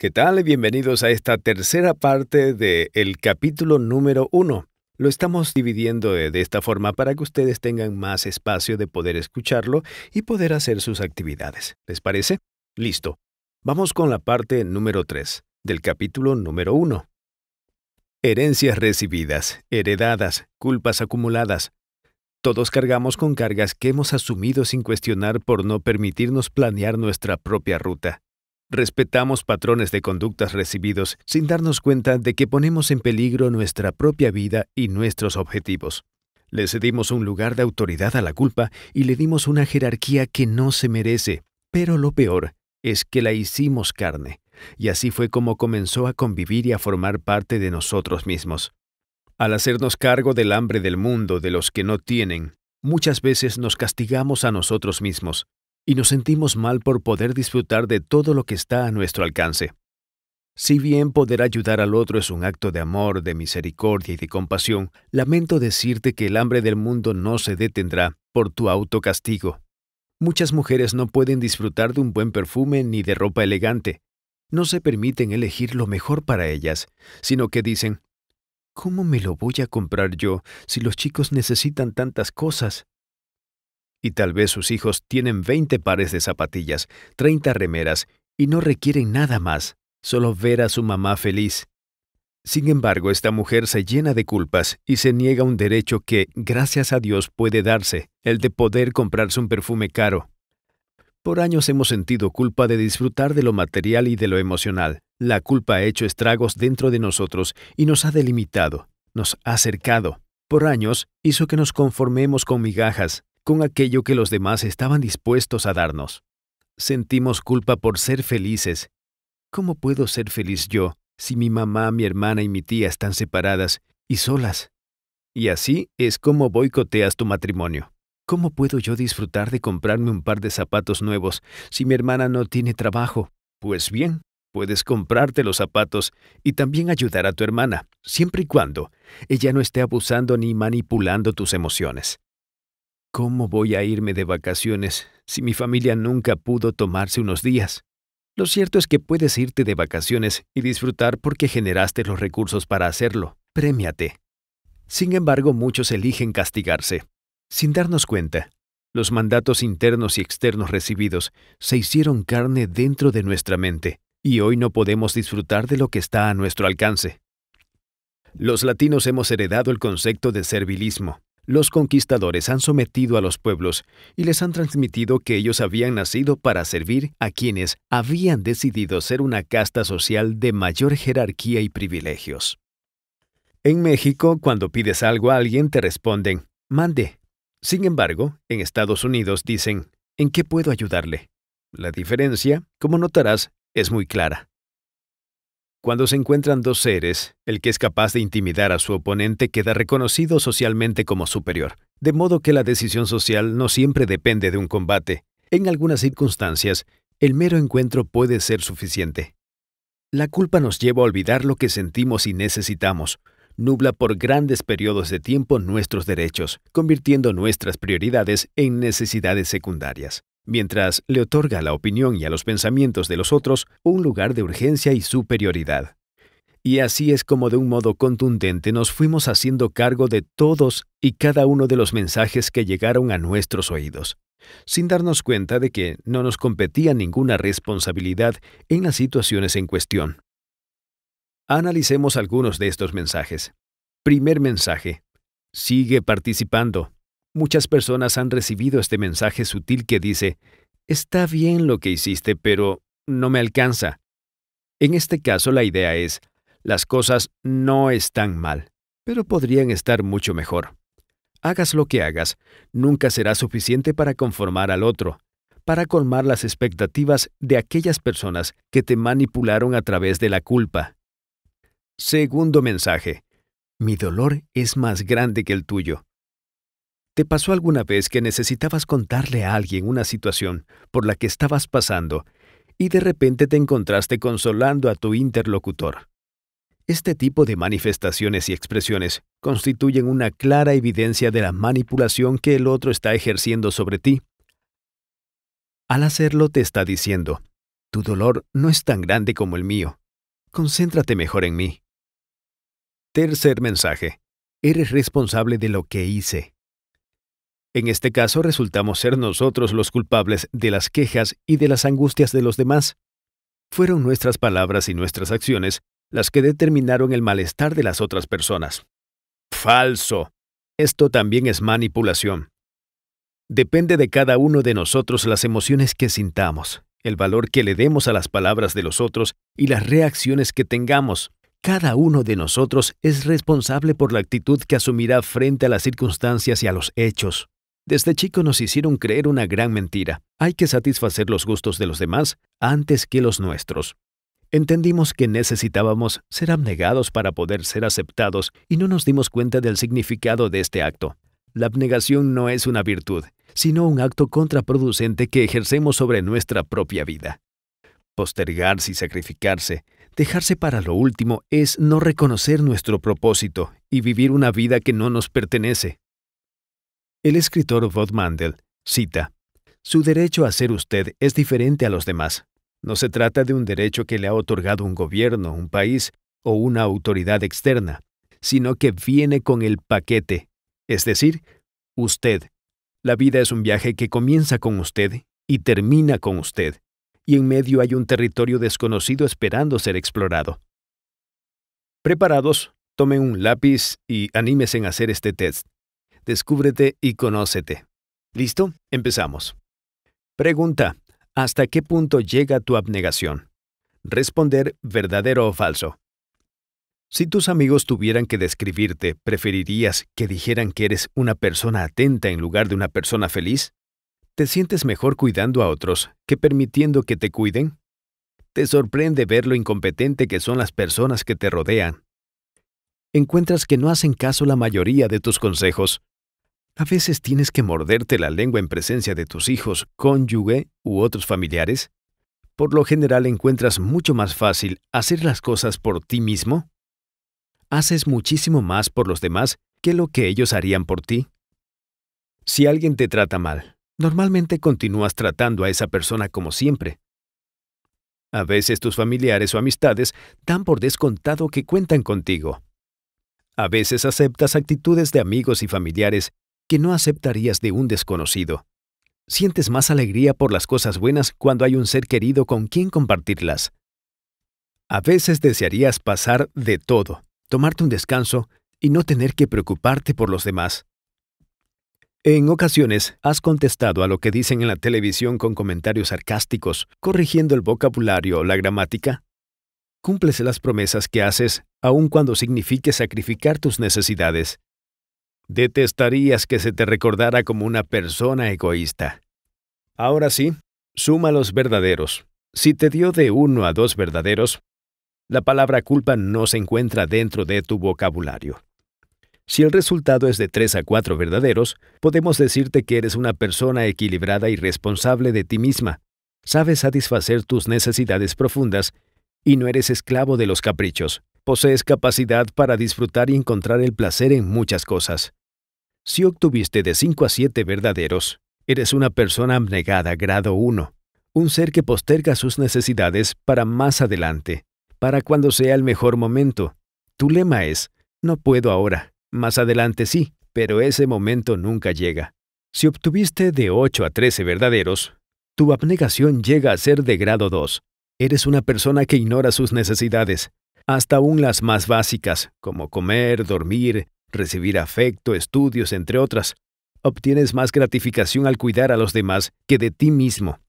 ¿Qué tal? Bienvenidos a esta tercera parte del capítulo número uno. Lo estamos dividiendo de, esta forma para que ustedes tengan más espacio de poder escucharlo y poder hacer sus actividades. ¿Les parece? Listo. Vamos con la parte número 3 del capítulo número uno. Herencias recibidas, heredadas, culpas acumuladas. Todos cargamos con cargas que hemos asumido sin cuestionar por no permitirnos planear nuestra propia ruta. Respetamos patrones de conductas recibidos sin darnos cuenta de que ponemos en peligro nuestra propia vida y nuestros objetivos. Le cedimos un lugar de autoridad a la culpa y le dimos una jerarquía que no se merece, pero lo peor es que la hicimos carne, y así fue como comenzó a convivir y a formar parte de nosotros mismos. Al hacernos cargo del hambre del mundo de los que no tienen, muchas veces nos castigamos a nosotros mismos, y nos sentimos mal por poder disfrutar de todo lo que está a nuestro alcance. Si bien poder ayudar al otro es un acto de amor, de misericordia y de compasión, lamento decirte que el hambre del mundo no se detendrá por tu autocastigo. Muchas mujeres no pueden disfrutar de un buen perfume ni de ropa elegante. No se permiten elegir lo mejor para ellas, sino que dicen, ¿Cómo me lo voy a comprar yo si los chicos necesitan tantas cosas? Y tal vez sus hijos tienen 20 pares de zapatillas, 30 remeras y no requieren nada más, solo ver a su mamá feliz. Sin embargo, esta mujer se llena de culpas y se niega un derecho que, gracias a Dios, puede darse, el de poder comprarse un perfume caro. Por años hemos sentido culpa de disfrutar de lo material y de lo emocional. La culpa ha hecho estragos dentro de nosotros y nos ha delimitado, nos ha acercado. Por años hizo que nos conformemos con migajas, con aquello que los demás estaban dispuestos a darnos. Sentimos culpa por ser felices. ¿Cómo puedo ser feliz yo si mi mamá, mi hermana y mi tía están separadas y solas? Y así es como boicoteas tu matrimonio. ¿Cómo puedo yo disfrutar de comprarme un par de zapatos nuevos si mi hermana no tiene trabajo? Pues bien, puedes comprarte los zapatos y también ayudar a tu hermana, siempre y cuando ella no esté abusando ni manipulando tus emociones. ¿Cómo voy a irme de vacaciones si mi familia nunca pudo tomarse unos días? Lo cierto es que puedes irte de vacaciones y disfrutar porque generaste los recursos para hacerlo. Premiate. Sin embargo, muchos eligen castigarse. Sin darnos cuenta, los mandatos internos y externos recibidos se hicieron carne dentro de nuestra mente, y hoy no podemos disfrutar de lo que está a nuestro alcance. Los latinos hemos heredado el concepto de servilismo, los conquistadores han sometido a los pueblos y les han transmitido que ellos habían nacido para servir a quienes habían decidido ser una casta social de mayor jerarquía y privilegios. En México, cuando pides algo a alguien, te responden, mande. Sin embargo, en Estados Unidos dicen, ¿en qué puedo ayudarle? La diferencia, como notarás, es muy clara. Cuando se encuentran dos seres, el que es capaz de intimidar a su oponente queda reconocido socialmente como superior, de modo que la decisión social no siempre depende de un combate. En algunas circunstancias, el mero encuentro puede ser suficiente. La culpa nos lleva a olvidar lo que sentimos y necesitamos, nubla por grandes periodos de tiempo nuestros derechos, convirtiendo nuestras prioridades en necesidades secundarias mientras le otorga a la opinión y a los pensamientos de los otros un lugar de urgencia y superioridad. Y así es como de un modo contundente nos fuimos haciendo cargo de todos y cada uno de los mensajes que llegaron a nuestros oídos, sin darnos cuenta de que no nos competía ninguna responsabilidad en las situaciones en cuestión. Analicemos algunos de estos mensajes. Primer mensaje. Sigue participando. Muchas personas han recibido este mensaje sutil que dice, está bien lo que hiciste, pero no me alcanza. En este caso la idea es, las cosas no están mal, pero podrían estar mucho mejor. Hagas lo que hagas, nunca será suficiente para conformar al otro, para colmar las expectativas de aquellas personas que te manipularon a través de la culpa. Segundo mensaje. Mi dolor es más grande que el tuyo. ¿Te pasó alguna vez que necesitabas contarle a alguien una situación por la que estabas pasando y de repente te encontraste consolando a tu interlocutor? Este tipo de manifestaciones y expresiones constituyen una clara evidencia de la manipulación que el otro está ejerciendo sobre ti. Al hacerlo te está diciendo, tu dolor no es tan grande como el mío, concéntrate mejor en mí. Tercer mensaje, eres responsable de lo que hice. En este caso resultamos ser nosotros los culpables de las quejas y de las angustias de los demás. Fueron nuestras palabras y nuestras acciones las que determinaron el malestar de las otras personas. Falso. Esto también es manipulación. Depende de cada uno de nosotros las emociones que sintamos, el valor que le demos a las palabras de los otros y las reacciones que tengamos. Cada uno de nosotros es responsable por la actitud que asumirá frente a las circunstancias y a los hechos. Desde chico nos hicieron creer una gran mentira. Hay que satisfacer los gustos de los demás antes que los nuestros. Entendimos que necesitábamos ser abnegados para poder ser aceptados y no nos dimos cuenta del significado de este acto. La abnegación no es una virtud, sino un acto contraproducente que ejercemos sobre nuestra propia vida. Postergarse y sacrificarse, dejarse para lo último, es no reconocer nuestro propósito y vivir una vida que no nos pertenece. El escritor Vod Mandel cita, Su derecho a ser usted es diferente a los demás. No se trata de un derecho que le ha otorgado un gobierno, un país o una autoridad externa, sino que viene con el paquete, es decir, usted. La vida es un viaje que comienza con usted y termina con usted, y en medio hay un territorio desconocido esperando ser explorado. Preparados, tomen un lápiz y anímese en hacer este test descúbrete y conócete. ¿Listo? Empezamos. Pregunta. ¿Hasta qué punto llega tu abnegación? Responder verdadero o falso. Si tus amigos tuvieran que describirte, ¿preferirías que dijeran que eres una persona atenta en lugar de una persona feliz? ¿Te sientes mejor cuidando a otros que permitiendo que te cuiden? ¿Te sorprende ver lo incompetente que son las personas que te rodean? ¿Encuentras que no hacen caso la mayoría de tus consejos a veces tienes que morderte la lengua en presencia de tus hijos, cónyuge u otros familiares. Por lo general encuentras mucho más fácil hacer las cosas por ti mismo. Haces muchísimo más por los demás que lo que ellos harían por ti. Si alguien te trata mal, normalmente continúas tratando a esa persona como siempre. A veces tus familiares o amistades dan por descontado que cuentan contigo. A veces aceptas actitudes de amigos y familiares que no aceptarías de un desconocido. Sientes más alegría por las cosas buenas cuando hay un ser querido con quien compartirlas. A veces desearías pasar de todo, tomarte un descanso y no tener que preocuparte por los demás. En ocasiones has contestado a lo que dicen en la televisión con comentarios sarcásticos, corrigiendo el vocabulario o la gramática. Cúmplese las promesas que haces, aun cuando signifique sacrificar tus necesidades. Detestarías que se te recordara como una persona egoísta. Ahora sí, suma los verdaderos. Si te dio de uno a dos verdaderos, la palabra culpa no se encuentra dentro de tu vocabulario. Si el resultado es de tres a cuatro verdaderos, podemos decirte que eres una persona equilibrada y responsable de ti misma. Sabes satisfacer tus necesidades profundas y no eres esclavo de los caprichos. Posees capacidad para disfrutar y encontrar el placer en muchas cosas. Si obtuviste de 5 a 7 verdaderos, eres una persona abnegada grado 1, un ser que posterga sus necesidades para más adelante, para cuando sea el mejor momento. Tu lema es, no puedo ahora, más adelante sí, pero ese momento nunca llega. Si obtuviste de 8 a 13 verdaderos, tu abnegación llega a ser de grado 2. Eres una persona que ignora sus necesidades, hasta aún las más básicas, como comer, dormir, recibir afecto, estudios, entre otras, obtienes más gratificación al cuidar a los demás que de ti mismo,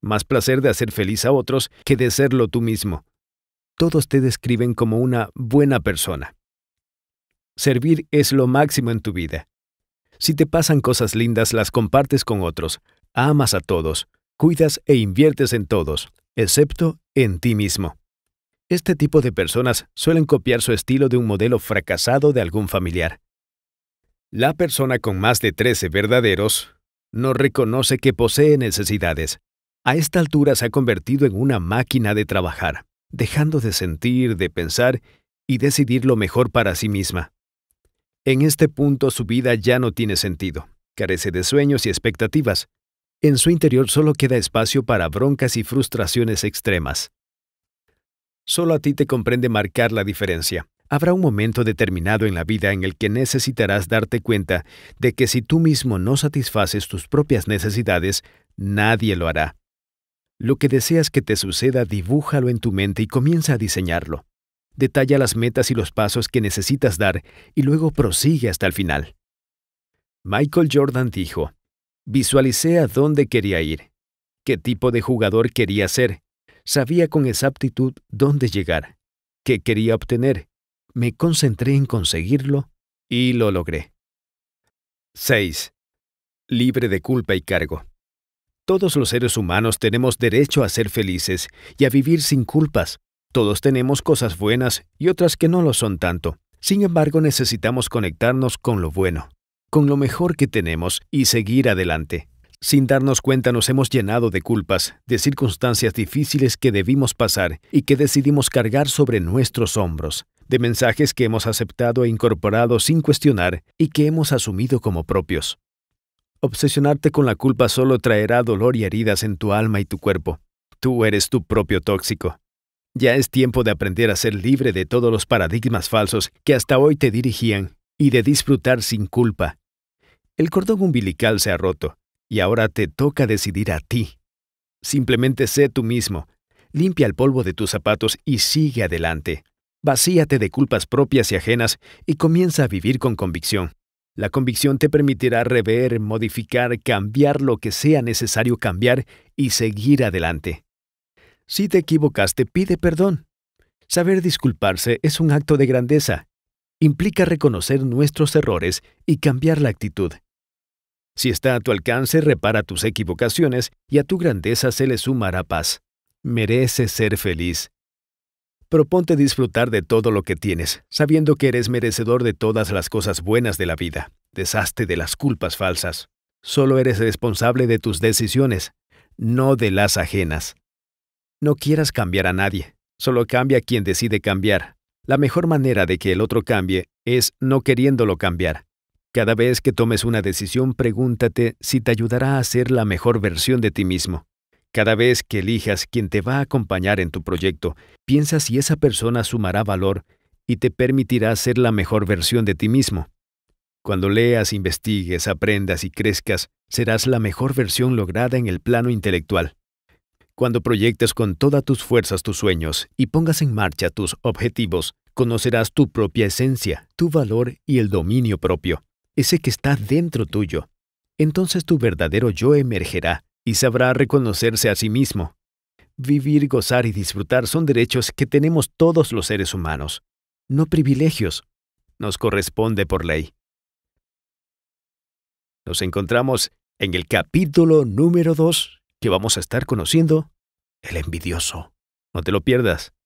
más placer de hacer feliz a otros que de serlo tú mismo. Todos te describen como una buena persona. Servir es lo máximo en tu vida. Si te pasan cosas lindas, las compartes con otros, amas a todos, cuidas e inviertes en todos, excepto en ti mismo. Este tipo de personas suelen copiar su estilo de un modelo fracasado de algún familiar. La persona con más de 13 verdaderos no reconoce que posee necesidades. A esta altura se ha convertido en una máquina de trabajar, dejando de sentir, de pensar y decidir lo mejor para sí misma. En este punto su vida ya no tiene sentido, carece de sueños y expectativas. En su interior solo queda espacio para broncas y frustraciones extremas. Solo a ti te comprende marcar la diferencia. Habrá un momento determinado en la vida en el que necesitarás darte cuenta de que si tú mismo no satisfaces tus propias necesidades, nadie lo hará. Lo que deseas que te suceda, dibújalo en tu mente y comienza a diseñarlo. Detalla las metas y los pasos que necesitas dar y luego prosigue hasta el final. Michael Jordan dijo, Visualicé a dónde quería ir, qué tipo de jugador quería ser Sabía con exactitud dónde llegar, qué quería obtener. Me concentré en conseguirlo y lo logré. 6. Libre de culpa y cargo. Todos los seres humanos tenemos derecho a ser felices y a vivir sin culpas. Todos tenemos cosas buenas y otras que no lo son tanto. Sin embargo, necesitamos conectarnos con lo bueno, con lo mejor que tenemos y seguir adelante. Sin darnos cuenta nos hemos llenado de culpas, de circunstancias difíciles que debimos pasar y que decidimos cargar sobre nuestros hombros, de mensajes que hemos aceptado e incorporado sin cuestionar y que hemos asumido como propios. Obsesionarte con la culpa solo traerá dolor y heridas en tu alma y tu cuerpo. Tú eres tu propio tóxico. Ya es tiempo de aprender a ser libre de todos los paradigmas falsos que hasta hoy te dirigían y de disfrutar sin culpa. El cordón umbilical se ha roto, y ahora te toca decidir a ti. Simplemente sé tú mismo. Limpia el polvo de tus zapatos y sigue adelante. Vacíate de culpas propias y ajenas y comienza a vivir con convicción. La convicción te permitirá rever, modificar, cambiar lo que sea necesario cambiar y seguir adelante. Si te equivocaste, pide perdón. Saber disculparse es un acto de grandeza. Implica reconocer nuestros errores y cambiar la actitud. Si está a tu alcance, repara tus equivocaciones y a tu grandeza se le sumará paz. Mereces ser feliz. Proponte disfrutar de todo lo que tienes, sabiendo que eres merecedor de todas las cosas buenas de la vida. Deshazte de las culpas falsas. Solo eres responsable de tus decisiones, no de las ajenas. No quieras cambiar a nadie, solo cambia quien decide cambiar. La mejor manera de que el otro cambie es no queriéndolo cambiar. Cada vez que tomes una decisión, pregúntate si te ayudará a ser la mejor versión de ti mismo. Cada vez que elijas quien te va a acompañar en tu proyecto, piensa si esa persona sumará valor y te permitirá ser la mejor versión de ti mismo. Cuando leas, investigues, aprendas y crezcas, serás la mejor versión lograda en el plano intelectual. Cuando proyectes con todas tus fuerzas tus sueños y pongas en marcha tus objetivos, conocerás tu propia esencia, tu valor y el dominio propio ese que está dentro tuyo. Entonces tu verdadero yo emergerá y sabrá reconocerse a sí mismo. Vivir, gozar y disfrutar son derechos que tenemos todos los seres humanos, no privilegios. Nos corresponde por ley. Nos encontramos en el capítulo número 2 que vamos a estar conociendo, el envidioso. No te lo pierdas.